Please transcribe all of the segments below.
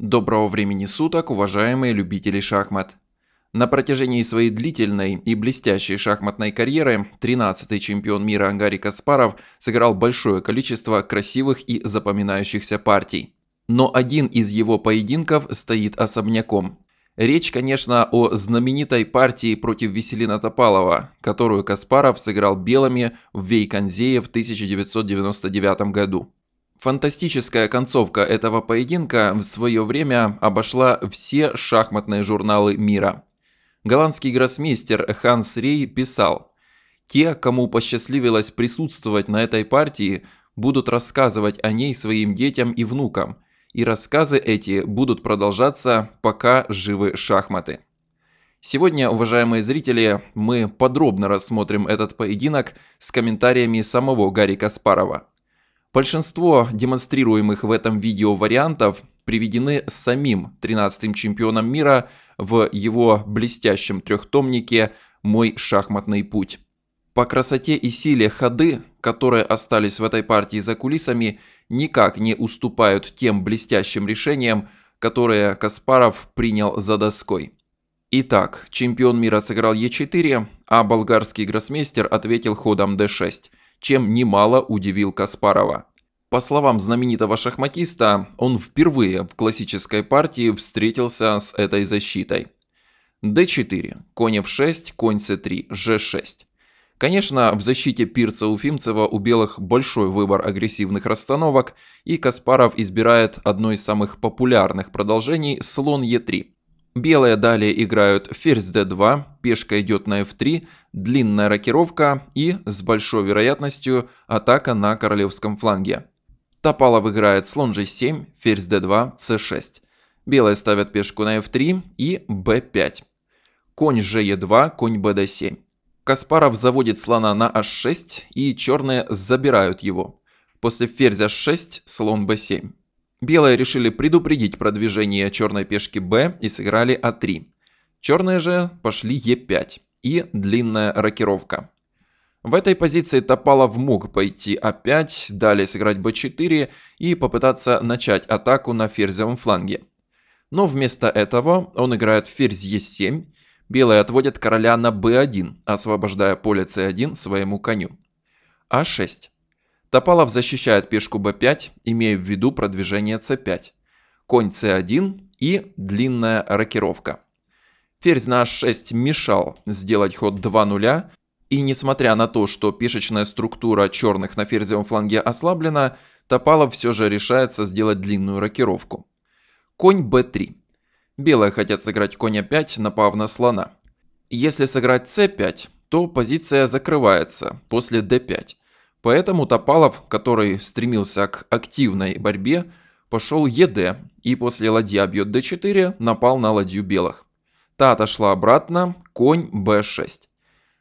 Доброго времени суток, уважаемые любители шахмат! На протяжении своей длительной и блестящей шахматной карьеры 13-й чемпион мира Ангари Каспаров сыграл большое количество красивых и запоминающихся партий. Но один из его поединков стоит особняком. Речь, конечно, о знаменитой партии против Веселина Топалова, которую Каспаров сыграл белыми в Вейконзее в 1999 году. Фантастическая концовка этого поединка в свое время обошла все шахматные журналы мира. Голландский гроссмейстер Ханс Рей писал, «Те, кому посчастливилось присутствовать на этой партии, будут рассказывать о ней своим детям и внукам, и рассказы эти будут продолжаться, пока живы шахматы». Сегодня, уважаемые зрители, мы подробно рассмотрим этот поединок с комментариями самого Гарри Каспарова. Большинство демонстрируемых в этом видео вариантов приведены самим 13-м чемпионом мира в его блестящем трехтомнике «Мой шахматный путь». По красоте и силе ходы, которые остались в этой партии за кулисами, никак не уступают тем блестящим решениям, которые Каспаров принял за доской. Итак, чемпион мира сыграл Е4, а болгарский гроссмейстер ответил ходом d6 чем немало удивил Каспарова. По словам знаменитого шахматиста, он впервые в классической партии встретился с этой защитой. d4, конь f6, конь c3, g6. Конечно, в защите Пирца Уфимцева у белых большой выбор агрессивных расстановок, и Каспаров избирает одно из самых популярных продолжений слон e3. Белые далее играют ферзь d2, пешка идет на f3, длинная рокировка и, с большой вероятностью, атака на королевском фланге. Топалов играет слон g7, ферзь d2, c6. Белые ставят пешку на f3 и b5. Конь ge2, конь bd7. Каспаров заводит слона на h6 и черные забирают его. После ферзь h6, слон b7. Белые решили предупредить продвижение черной пешки b и сыграли а3. Черные же пошли e5 и длинная рокировка. В этой позиции Топалов мог пойти а5, далее сыграть b4 и попытаться начать атаку на ферзевом фланге. Но вместо этого он играет ферзь e7, белые отводят короля на b1, освобождая поле c1 своему коню. а6. Топалов защищает пешку b5, имея в виду продвижение c5, конь c1 и длинная рокировка. Ферзь на h6 мешал сделать ход 2 0 и несмотря на то, что пешечная структура черных на ферзевом фланге ослаблена, Топалов все же решается сделать длинную рокировку. Конь b3. Белые хотят сыграть конь a5, напав на слона. Если сыграть c5, то позиция закрывается после d5, Поэтому Топалов, который стремился к активной борьбе, пошел ЕД и после ладья бьет d4 напал на ладью белых. Та отошла обратно, конь b6.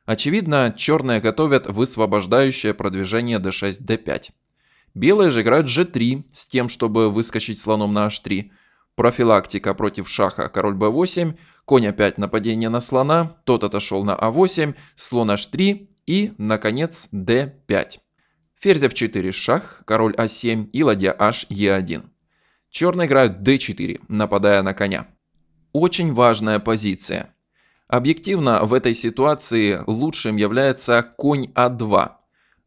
Очевидно, черные готовят высвобождающее продвижение d6, d5. Белые же играют g3 с тем, чтобы выскочить слоном на h3. Профилактика против шаха король b8, конь опять нападение на слона, тот отошел на a8, а слон h3 и, наконец, d5. Ферзь f4 шах, король a7 а и ладья h e1. Черные играют d4, нападая на коня. Очень важная позиция. Объективно в этой ситуации лучшим является конь а2.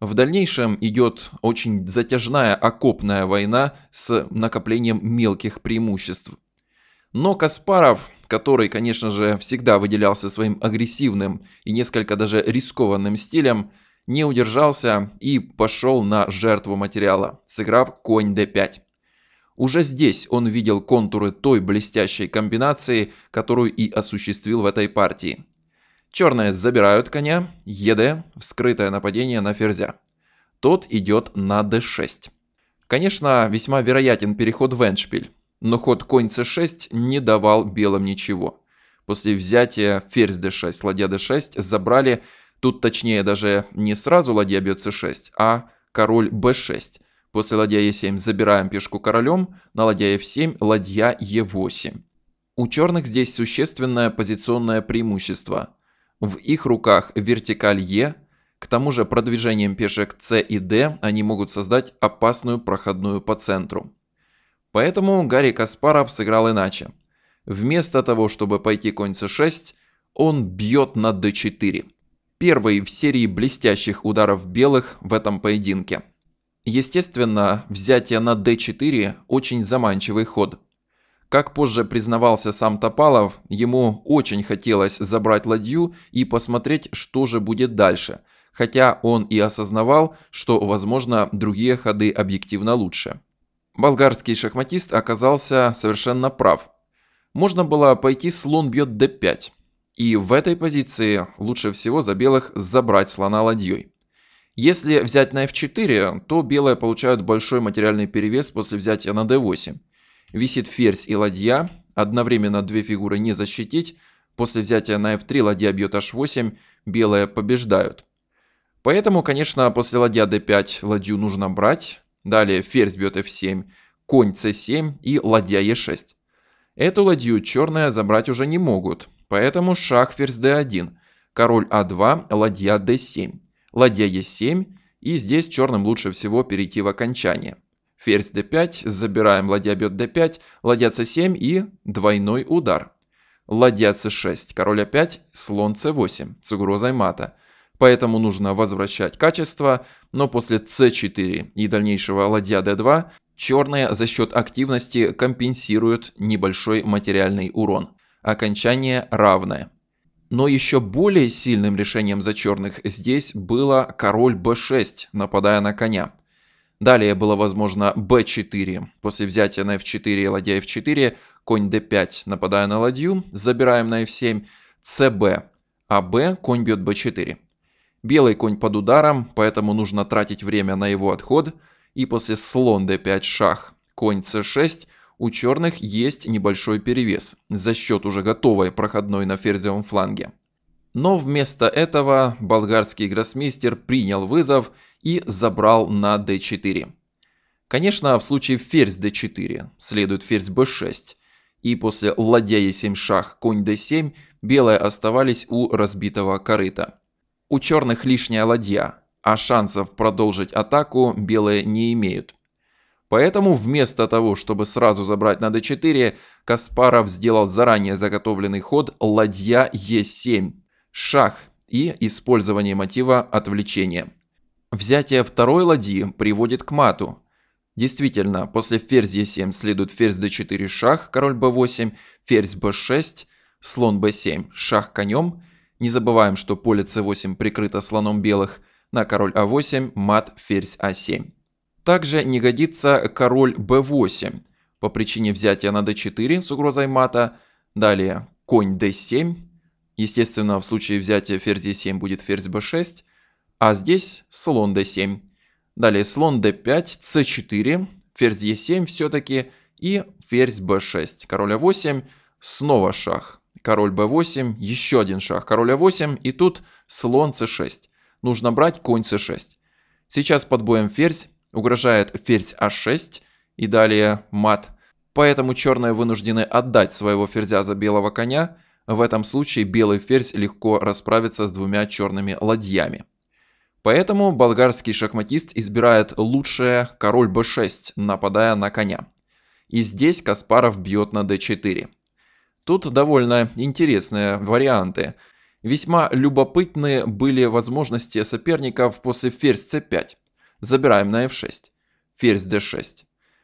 В дальнейшем идет очень затяжная окопная война с накоплением мелких преимуществ. Но Каспаров, который, конечно же, всегда выделялся своим агрессивным и несколько даже рискованным стилем, не удержался и пошел на жертву материала, сыграв конь d5. Уже здесь он видел контуры той блестящей комбинации, которую и осуществил в этой партии. Черные забирают коня, ЕД, вскрытое нападение на ферзя. Тот идет на d6. Конечно, весьма вероятен переход в эндшпиль, но ход конь c6 не давал белым ничего. После взятия ферзь d6, ладья d6 забрали Тут точнее даже не сразу ладья бьет c6, а король b6. После ладья e7 забираем пешку королем, на ладья f7 ладья e8. У черных здесь существенное позиционное преимущество. В их руках вертикаль e, к тому же продвижением пешек c и d они могут создать опасную проходную по центру. Поэтому Гарри Каспаров сыграл иначе. Вместо того, чтобы пойти конь c 6 он бьет на d4 первый в серии блестящих ударов белых в этом поединке. Естественно, взятие на d4 очень заманчивый ход. Как позже признавался сам Топалов, ему очень хотелось забрать ладью и посмотреть, что же будет дальше, хотя он и осознавал, что, возможно, другие ходы объективно лучше. Болгарский шахматист оказался совершенно прав. Можно было пойти слон бьет d5, и в этой позиции лучше всего за белых забрать слона ладьей. Если взять на f4, то белые получают большой материальный перевес после взятия на d8. Висит ферзь и ладья, одновременно две фигуры не защитить. После взятия на f3 ладья бьет h8, белые побеждают. Поэтому, конечно, после ладья d5 ладью нужно брать. Далее ферзь бьет f7, конь c7 и ладья e6. Эту ладью черные забрать уже не могут, Поэтому шах ферзь d1, король а2, ладья d7. Ладья e7, и здесь черным лучше всего перейти в окончание. Ферзь d5, забираем, ладья бьет d5, ладья c7 и двойной удар. Ладья c6, король a5, а слон c8 с угрозой мата. Поэтому нужно возвращать качество, но после c4 и дальнейшего ладья d2 черные за счет активности компенсируют небольшой материальный урон окончание «равное». Но еще более сильным решением за черных здесь было король b6, нападая на коня. Далее было возможно b4. После взятия на f4 ладья f4, конь d5, нападая на ладью, забираем на f7, cb, а b конь бьет b4. Белый конь под ударом, поэтому нужно тратить время на его отход. И после слон d5 шах, конь c6, у черных есть небольшой перевес за счет уже готовой проходной на ферзевом фланге. Но вместо этого болгарский гроссмейстер принял вызов и забрал на d4. Конечно, в случае ферзь d4 следует ферзь b6, и после ладья e7 шах, конь d7 белые оставались у разбитого корыта. У черных лишняя ладья, а шансов продолжить атаку белые не имеют. Поэтому вместо того, чтобы сразу забрать на d4, Каспаров сделал заранее заготовленный ход ладья e7, шах и использование мотива отвлечения. Взятие второй ладьи приводит к мату. Действительно, после ферзь e7 следует ферзь d4 шах, король b8, ферзь b6, слон b7, шах конем. Не забываем, что поле c8 прикрыто слоном белых, на король a а 8 мат ферзь a а 7 также не годится король b8 по причине взятия на d4 с угрозой мата. Далее конь d7. Естественно, в случае взятия ферзь e7 будет ферзь b6. А здесь слон d7. Далее слон d5, c4, ферзь e7 все-таки и ферзь b6. Король a8, а снова шах. Король b8, еще один шах. Король a8 а и тут слон c6. Нужно брать конь c6. Сейчас под боем ферзь Угрожает ферзь а6 и далее мат. Поэтому черные вынуждены отдать своего ферзя за белого коня. В этом случае белый ферзь легко расправится с двумя черными ладьями. Поэтому болгарский шахматист избирает лучшее король b6, нападая на коня. И здесь Каспаров бьет на d4. Тут довольно интересные варианты. Весьма любопытные были возможности соперников после ферзь c5. Забираем на f6. Ферзь d6.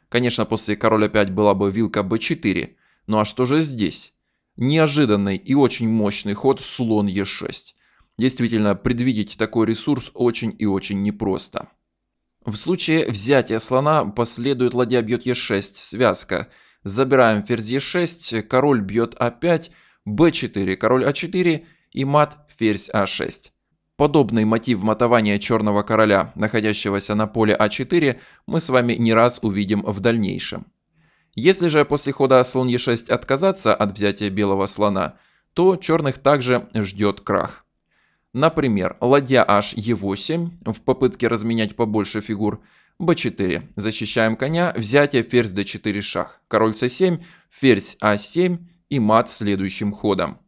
Конечно, после короля 5 была бы вилка b4. Ну а что же здесь? Неожиданный и очень мощный ход слон e6. Действительно, предвидеть такой ресурс очень и очень непросто. В случае взятия слона последует ладья бьет e6, связка. Забираем ферзь e6, король бьет a5, а b4, король a4 а и мат ферзь a6. А Подобный мотив матования черного короля, находящегося на поле А4, мы с вами не раз увидим в дальнейшем. Если же после хода слон Е6 отказаться от взятия белого слона, то черных также ждет крах. Например, ладья h e8 в попытке разменять побольше фигур, b4, защищаем коня, взятие ферзь d4 шах, король c7, ферзь a7 а и мат следующим ходом.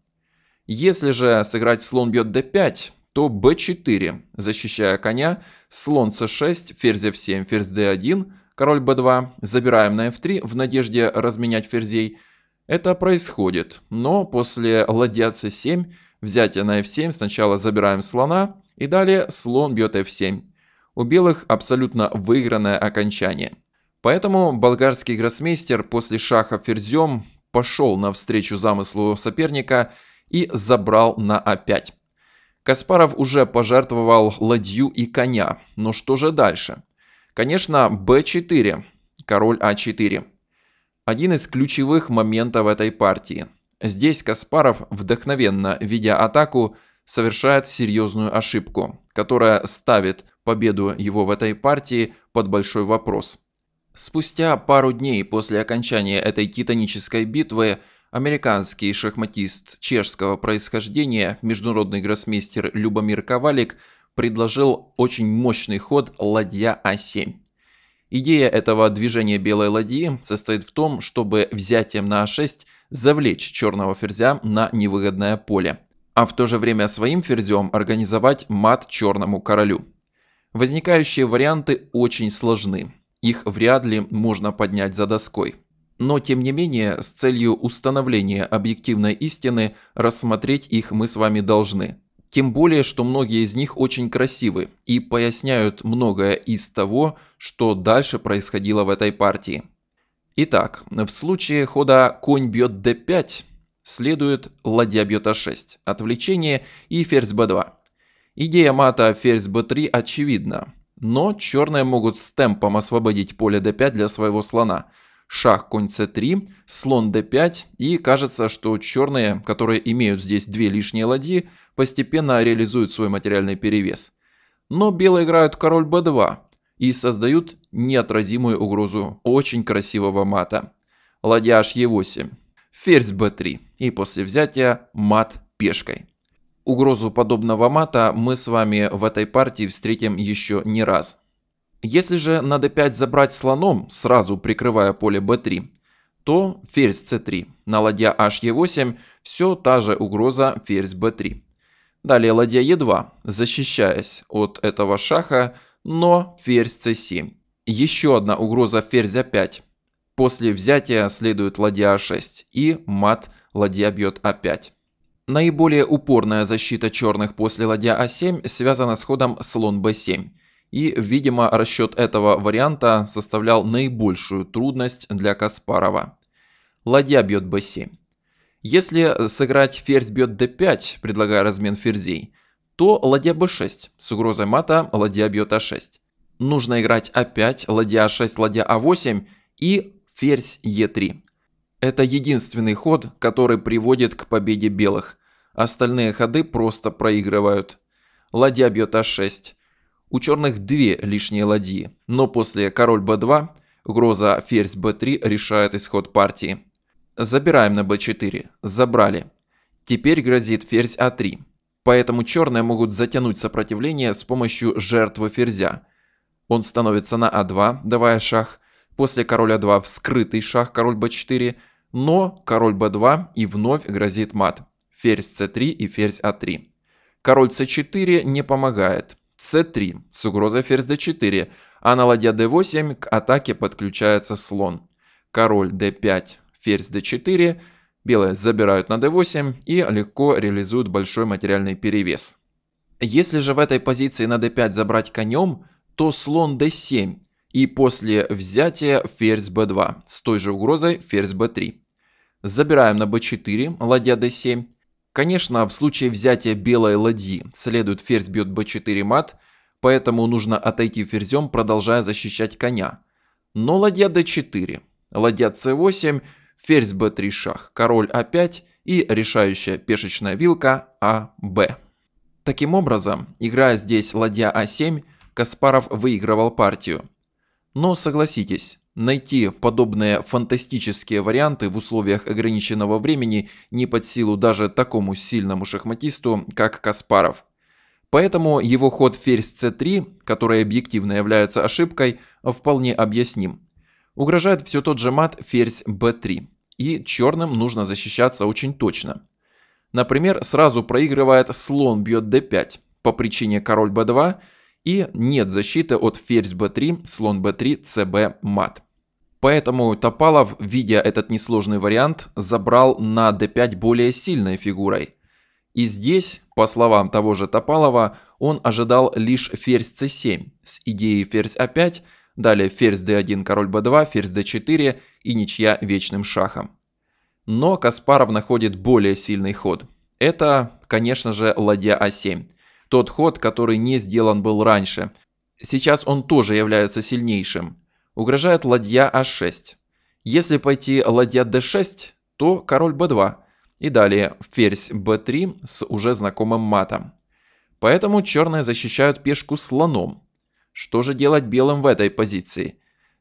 Если же сыграть слон бьет d5, то b4, защищая коня, слон c6, ферзь f7, ферзь d1, король b2, забираем на f3 в надежде разменять ферзей. Это происходит, но после ладья c7, взятие на f7, сначала забираем слона, и далее слон бьет f7. У белых абсолютно выигранное окончание. Поэтому болгарский гроссмейстер после шаха ферзем пошел навстречу замыслу соперника и забрал на a а 5 Каспаров уже пожертвовал ладью и коня. Но что же дальше? Конечно, b4, король а4. Один из ключевых моментов этой партии. Здесь Каспаров, вдохновенно ведя атаку, совершает серьезную ошибку, которая ставит победу его в этой партии под большой вопрос. Спустя пару дней после окончания этой титанической битвы Американский шахматист чешского происхождения, международный гроссмейстер Любомир Ковалик предложил очень мощный ход ладья А7. Идея этого движения белой ладьи состоит в том, чтобы взятием на А6 завлечь черного ферзя на невыгодное поле, а в то же время своим ферзем организовать мат черному королю. Возникающие варианты очень сложны, их вряд ли можно поднять за доской но тем не менее с целью установления объективной истины рассмотреть их мы с вами должны. Тем более, что многие из них очень красивы и поясняют многое из того, что дальше происходило в этой партии. Итак, в случае хода конь бьет d5 следует ладья бьет a а 6 отвлечение и ферзь b2. Идея мата ферзь b3 очевидна, но черные могут с темпом освободить поле d5 для своего слона – шах конь c3, слон d5, и кажется, что черные, которые имеют здесь две лишние ладьи, постепенно реализуют свой материальный перевес. Но белые играют король b2 и создают неотразимую угрозу очень красивого мата. Ладья h8, ферзь b3 и после взятия мат пешкой. Угрозу подобного мата мы с вами в этой партии встретим еще не раз. Если же на d5 забрать слоном, сразу прикрывая поле b3, то ферзь c3, на ладья he8 все та же угроза ферзь b3. Далее ладья e2, защищаясь от этого шаха, но ферзь c7. Еще одна угроза ферзь a5. А после взятия следует ладья a6 а и мат ладья бьет a5. А Наиболее упорная защита черных после ладья a 7 связана с ходом слон b7. И, видимо, расчет этого варианта составлял наибольшую трудность для Каспарова. Ладья бьет b7. Если сыграть ферзь бьет d5, предлагая размен ферзей, то ладья b6 с угрозой мата ладья бьет a6. А Нужно играть a5, а ладья a6, а ладья a8 и ферзь e3. Это единственный ход, который приводит к победе белых. Остальные ходы просто проигрывают. Ладья бьет a6. У черных две лишние ладьи, но после король b2, угроза ферзь b3 решает исход партии. Забираем на b4, забрали. Теперь грозит ферзь a3. А Поэтому черные могут затянуть сопротивление с помощью жертвы ферзя. Он становится на a2, а давая шах. После короля 2 вскрытый шах, король b4, но король b2 и вновь грозит мат. Ферзь c3 и ферзь a3. А король c4 не помогает c 3 с угрозой ферзь d4, а на ладья d8 к атаке подключается слон. Король d5, ферзь d4, белые забирают на d8 и легко реализуют большой материальный перевес. Если же в этой позиции на d5 забрать конем, то слон d7 и после взятия ферзь b2 с той же угрозой ферзь b3. Забираем на b4, ладья d7 Конечно, в случае взятия белой ладьи следует ферзь бьет b4 мат, поэтому нужно отойти ферзем, продолжая защищать коня. Но ладья d4, ладья c8, ферзь b3 шах, король a5 а и решающая пешечная вилка АБ. Таким образом, играя здесь ладья А7, Каспаров выигрывал партию. Но согласитесь, Найти подобные фантастические варианты в условиях ограниченного времени не под силу даже такому сильному шахматисту, как Каспаров. Поэтому его ход ферзь c3, который объективно является ошибкой, вполне объясним. Угрожает все тот же мат ферзь b3. И черным нужно защищаться очень точно. Например, сразу проигрывает слон бьет d5 по причине король b2 и нет защиты от ферзь b3, слон b3, cb, мат. Поэтому Топалов, видя этот несложный вариант, забрал на d5 более сильной фигурой. И здесь, по словам того же Топалова, он ожидал лишь ферзь c7 с идеей ферзь a5, а далее ферзь d1, король b2, ферзь d4 и ничья вечным шахом. Но Каспаров находит более сильный ход. Это, конечно же, ладья а7 тот ход, который не сделан был раньше. Сейчас он тоже является сильнейшим. Угрожает ладья А6. Если пойти ладья D6, то король B2. И далее ферзь B3 с уже знакомым матом. Поэтому черные защищают пешку слоном. Что же делать белым в этой позиции?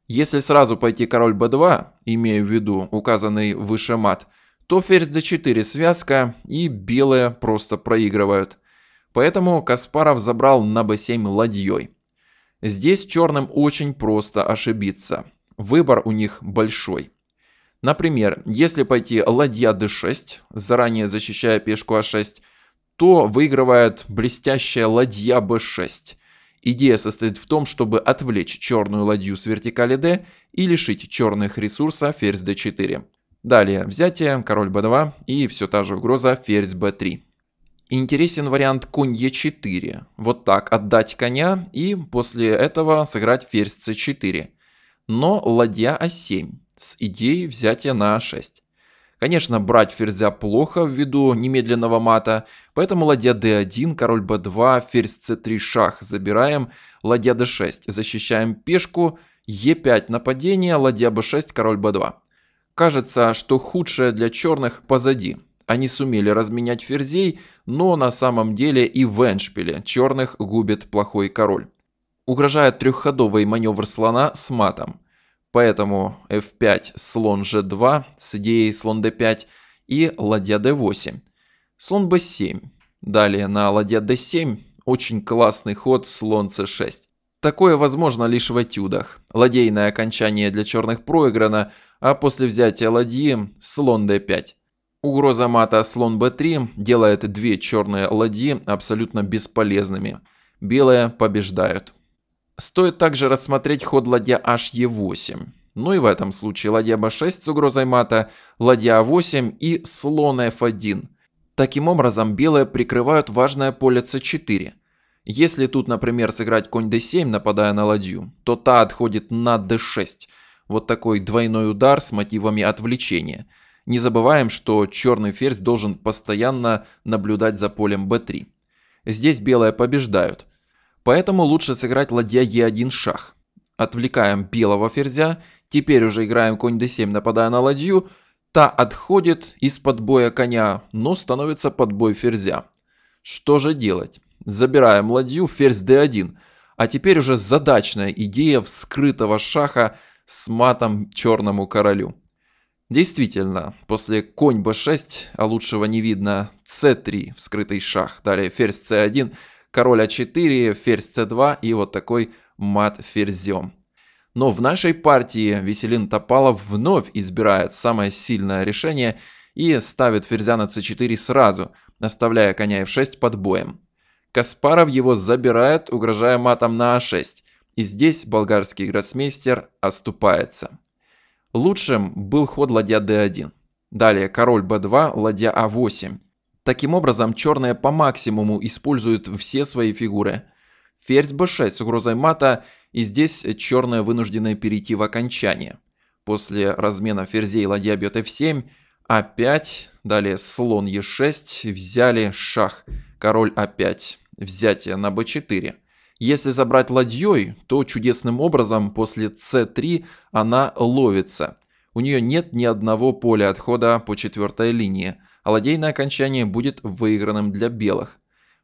Если сразу пойти король b2, имея в виду указанный выше мат, то ферзь d4 связка и белые просто проигрывают. Поэтому Каспаров забрал на b7 ладьей. Здесь черным очень просто ошибиться. Выбор у них большой. Например, если пойти ладья d6, заранее защищая пешку a6, а то выигрывает блестящая ладья b6. Идея состоит в том, чтобы отвлечь черную ладью с вертикали d и лишить черных ресурса ферзь d4. Далее взятие, король b2 и все та же угроза ферзь b3. Интересен вариант конь Е4. Вот так, отдать коня и после этого сыграть ферзь С4. Но ладья А7 с идеей взятия на А6. Конечно, брать ферзя плохо ввиду немедленного мата, поэтому ладья d1, король b2, ферзь c3 шах забираем, ладья d6 защищаем пешку, e5 нападение, ладья b6, король b2. Кажется, что худшее для черных позади. Они сумели разменять ферзей, но на самом деле и в эншпиле черных губит плохой король. Угрожает трехходовый маневр слона с матом. Поэтому f5 слон g2 с идеей слон d5 и ладья d8. Слон b7. Далее на ладья d7 очень классный ход слон c6. Такое возможно лишь в этюдах. Ладейное окончание для черных проиграно, а после взятия ладьи слон d5. Угроза мата слон b3 делает две черные ладьи абсолютно бесполезными. Белые побеждают. Стоит также рассмотреть ход ладья he8. Ну и в этом случае ладья b6 с угрозой мата, ладья a8 и слон f1. Таким образом белые прикрывают важное поле c4. Если тут, например, сыграть конь d7, нападая на ладью, то та отходит на d6. Вот такой двойной удар с мотивами отвлечения – не забываем, что черный ферзь должен постоянно наблюдать за полем b3. Здесь белые побеждают. Поэтому лучше сыграть ладья e1 шах. Отвлекаем белого ферзя, теперь уже играем конь d7, нападая на ладью. Та отходит из-под боя коня, но становится под бой ферзя. Что же делать? Забираем ладью, ферзь d1. А теперь уже задачная идея вскрытого шаха с матом черному королю. Действительно, после конь b6, а лучшего не видно, c3, вскрытый шах, далее ферзь c1, король a а 4 ферзь c2 и вот такой мат ферзем. Но в нашей партии Веселин Топалов вновь избирает самое сильное решение и ставит ферзя на c4 сразу, оставляя коня f6 под боем. Каспаров его забирает, угрожая матом на a а 6 и здесь болгарский гроссмейстер оступается. Лучшим был ход ладья d1. Далее король b2, ладья a8. А Таким образом, черные по максимуму используют все свои фигуры. Ферзь b6 с угрозой мата, и здесь черные вынуждены перейти в окончание. После размена ферзей ладья бьет f7, a 5 далее слон e6, взяли шах, король a5, а взятие на b4. Если забрать ладьей, то чудесным образом после c3 она ловится. У нее нет ни одного поля отхода по четвертой линии, а ладейное окончание будет выигранным для белых.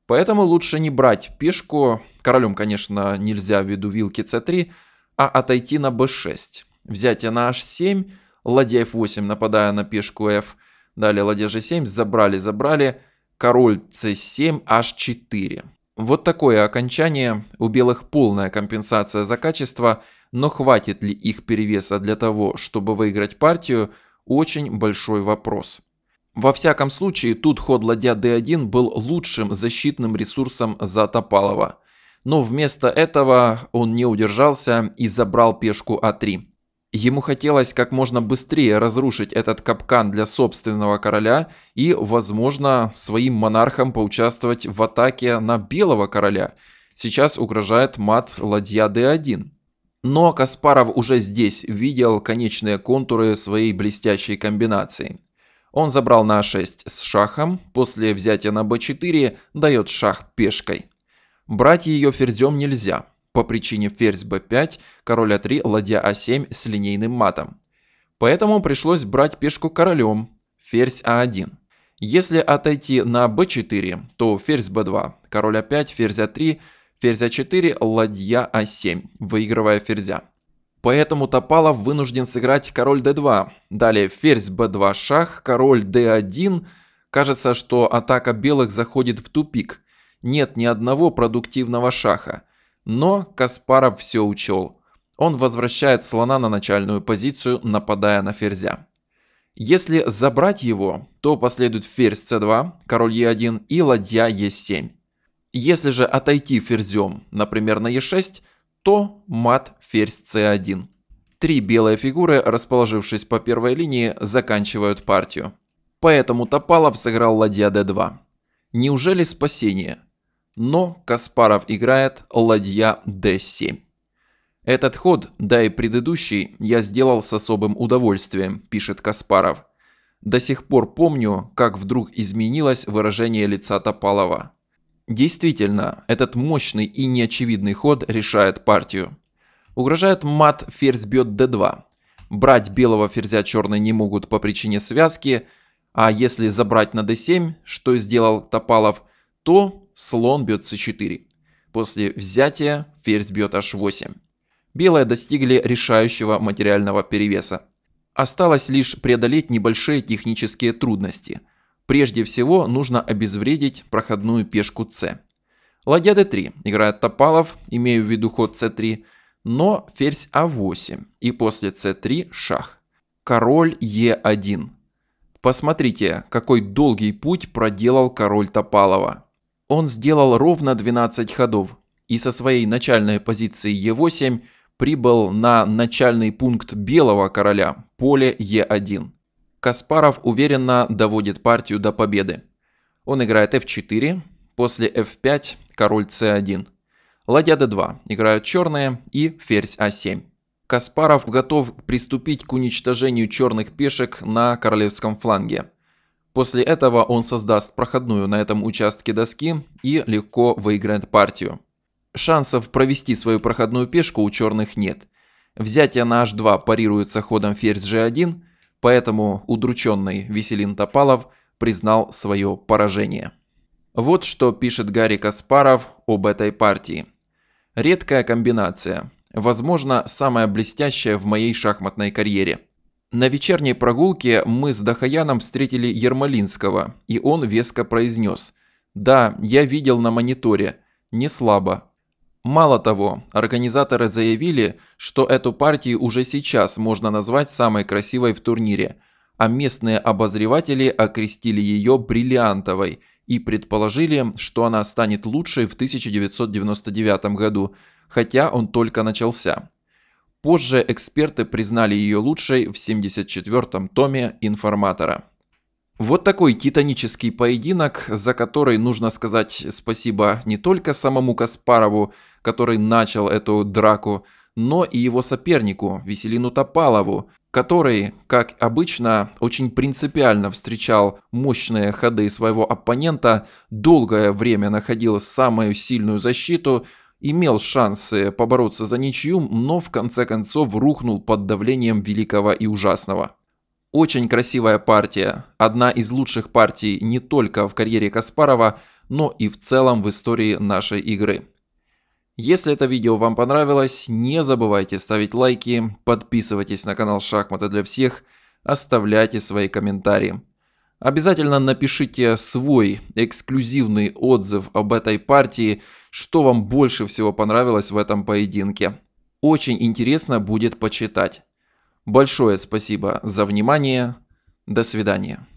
Поэтому лучше не брать пешку, королем, конечно, нельзя ввиду вилки c3, а отойти на b6. Взятие на h7, ладья f8, нападая на пешку f. Далее ладья g7, забрали, забрали, король c7, h4. Вот такое окончание. У белых полная компенсация за качество, но хватит ли их перевеса для того, чтобы выиграть партию, очень большой вопрос. Во всяком случае, тут ход ладья d1 был лучшим защитным ресурсом за Топалова. Но вместо этого он не удержался и забрал пешку а3. Ему хотелось как можно быстрее разрушить этот капкан для собственного короля и, возможно, своим монархом поучаствовать в атаке на белого короля. Сейчас угрожает мат ладья d1. Но Каспаров уже здесь видел конечные контуры своей блестящей комбинации. Он забрал на а6 с шахом, после взятия на b4 дает шах пешкой. Брать ее ферзем нельзя, по причине ферзь b5, король a3, а ладья a7 а с линейным матом. Поэтому пришлось брать пешку королем, ферзь a1. А Если отойти на b4, то ферзь b2, король a5, ферзь a3, ферзь a4, ладья a7, выигрывая ферзя. Поэтому Топалов вынужден сыграть король d2, далее ферзь b2 шах, король d1. Кажется, что атака белых заходит в тупик. Нет ни одного продуктивного шаха. Но Каспаров все учел. Он возвращает слона на начальную позицию, нападая на ферзя. Если забрать его, то последует ферзь c2, король e1 и ладья e7. Если же отойти ферзем, например, на e6, то мат ферзь c1. Три белые фигуры, расположившись по первой линии, заканчивают партию. Поэтому Топалов сыграл ладья d2. Неужели спасение? но Каспаров играет ладья d7. Этот ход, да и предыдущий, я сделал с особым удовольствием, пишет Каспаров. До сих пор помню, как вдруг изменилось выражение лица Топалова. Действительно, этот мощный и неочевидный ход решает партию. Угрожает мат, ферзь бьет d2. Брать белого ферзя черные не могут по причине связки, а если забрать на d7, что сделал Топалов, то слон бьет c4. После взятия ферзь бьет h8. Белые достигли решающего материального перевеса. Осталось лишь преодолеть небольшие технические трудности. Прежде всего нужно обезвредить проходную пешку c. Ладья d3 играет Топалов, имею в виду ход c3, но ферзь а8 и после c3 шах. Король e1. Посмотрите, какой долгий путь проделал король Топалова. Он сделал ровно 12 ходов и со своей начальной позиции Е8 прибыл на начальный пункт белого короля, поле Е1. Каспаров уверенно доводит партию до победы. Он играет f4, после f5 король c1. Ладья d2, играют черные и ферзь a а 7 Каспаров готов приступить к уничтожению черных пешек на королевском фланге. После этого он создаст проходную на этом участке доски и легко выиграет партию. Шансов провести свою проходную пешку у черных нет. Взятие на h2 парируется ходом ферзь g1, поэтому удрученный Веселин Топалов признал свое поражение. Вот что пишет Гарри Каспаров об этой партии. «Редкая комбинация. Возможно, самая блестящая в моей шахматной карьере. На вечерней прогулке мы с Дахаяном встретили Ермолинского, и он веско произнес. «Да, я видел на мониторе. Не слабо». Мало того, организаторы заявили, что эту партию уже сейчас можно назвать самой красивой в турнире, а местные обозреватели окрестили ее бриллиантовой и предположили, что она станет лучшей в 1999 году, хотя он только начался. Позже эксперты признали ее лучшей в 74-м томе «Информатора». Вот такой титанический поединок, за который нужно сказать спасибо не только самому Каспарову, который начал эту драку, но и его сопернику Веселину Топалову, который, как обычно, очень принципиально встречал мощные ходы своего оппонента, долгое время находил самую сильную защиту – имел шансы побороться за ничью, но в конце концов рухнул под давлением великого и ужасного. Очень красивая партия, одна из лучших партий не только в карьере Каспарова, но и в целом в истории нашей игры. Если это видео вам понравилось, не забывайте ставить лайки, подписывайтесь на канал Шахматы для всех, оставляйте свои комментарии. Обязательно напишите свой эксклюзивный отзыв об этой партии, что вам больше всего понравилось в этом поединке. Очень интересно будет почитать. Большое спасибо за внимание. До свидания.